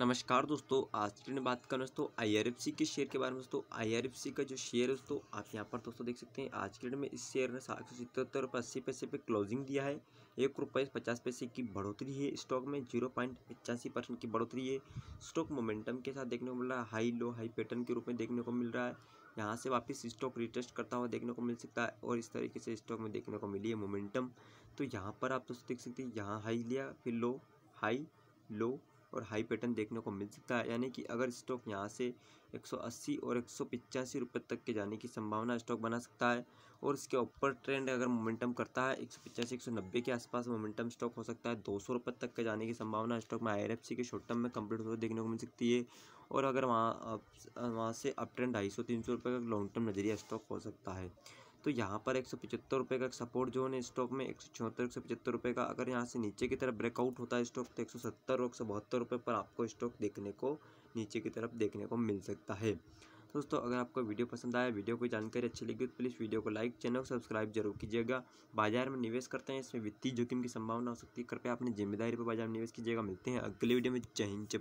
नमस्कार दोस्तों आज की बात करूँ दोस्तों सी के शेयर के बारे में दोस्तों सी का जो शेयर है दोस्तों आप यहां पर दोस्तों देख सकते हैं आज की डेट में इस शेयर ने सात सौ सतहत्तर रुपये अस्सी पैसे पर क्लोजिंग दिया है एक रुपये पचास पैसे की बढ़ोतरी है स्टॉक में जीरो पॉइंट पचासी परसेंट की बढ़ोतरी है स्टॉक मोमेंटम के साथ देखने को मिल रहा है हाई लो हाई पैटर्न के रूप में देखने को मिल रहा है यहाँ से वापस स्टॉक रिटेस्ट करता हुआ देखने को मिल सकता है और इस तरीके से स्टॉक में देखने को मिली है मोमेंटम तो यहाँ पर आप दोस्तों देख सकते हैं यहाँ हाई लिया फिर लो हाई लो और हाई पैटर्न देखने को मिल सकता है यानी कि अगर स्टॉक यहाँ से 180 और एक सौ रुपये तक के जाने की संभावना स्टॉक बना सकता है और इसके ऊपर ट्रेंड अगर मोमेंटम करता है एक सौ पचासी एक सौ नब्बे के आसपास मोमेंटम स्टॉक हो सकता है दो सौ रुपये तक के जाने की संभावना स्टॉक में आई के शॉर्ट टर्म में कंप्लीट होते देखने को मिल सकती है और अगर वहाँ वहाँ से अप ट्रेंड ढाई सौ तीन सौ रुपये का लॉन्ग टर्म नज़रिया स्टॉक हो सकता है तो यहाँ पर एक सौ पचहत्तर रुपये का सपोर्ट जोन है स्टॉक में एक सौ छिहत्तर एक सौ पचहत्तर रुपये का अगर यहाँ से नीचे की तरफ ब्रेकआउट होता है स्टॉक तो एक सौ सत्तर और एक सौ बहत्तर रुपये पर आपको स्टॉक देखने को नीचे की तरफ देखने को मिल सकता है दोस्तों अगर आपको वीडियो पसंद आया वीडियो को जानकारी अच्छी लगी तो प्लीज़ वीडियो को लाइक चैनल को सब्सक्राइब जरूर कीजिएगा बाजार में निवेश करते हैं इसमें वित्तीय जोखिम की संभावना हो सकती है कृपया अपनी जिम्मेदारी पर बाजार में निवेश कीजिएगा मिलते हैं अगले वीडियो में जय हिंद